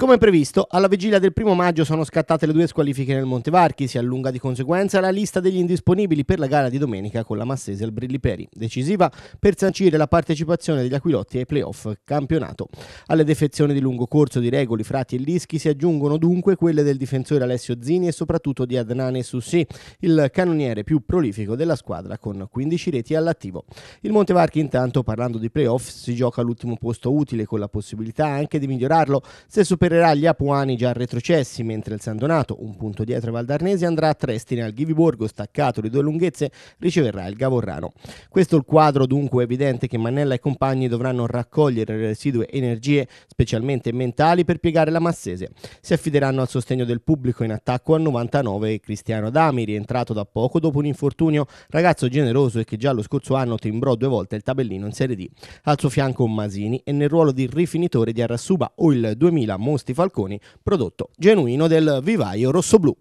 Come previsto, alla vigilia del primo maggio sono scattate le due squalifiche nel Montevarchi, si allunga di conseguenza la lista degli indisponibili per la gara di domenica con la Massese al Brilliperi, decisiva per sancire la partecipazione degli Aquilotti ai playoff campionato. Alle defezioni di lungo corso di Regoli, Frati e Lischi si aggiungono dunque quelle del difensore Alessio Zini e soprattutto di Adnane Sussi, il cannoniere più prolifico della squadra con 15 reti all'attivo. Il Montevarchi intanto, parlando di playoff, si gioca all'ultimo posto utile con la possibilità anche di migliorarlo se supera supererà gli Apuani già retrocessi, mentre il San Donato, un punto dietro ai Valdarnesi, andrà a Trestine al Ghiviborgo, staccato le due lunghezze, riceverà il Gavorrano. Questo è il quadro dunque evidente che Mannella e compagni dovranno raccogliere le residue energie, specialmente mentali, per piegare la Massese. Si affideranno al sostegno del pubblico in attacco al 99 Cristiano Dami, rientrato da poco dopo un infortunio, ragazzo generoso e che già lo scorso anno timbrò due volte il tabellino in Serie D. Al suo fianco Masini e nel ruolo di rifinitore di Arrassuba o il 2000 Mosca Musti Falconi, prodotto genuino del vivaio rossoblù.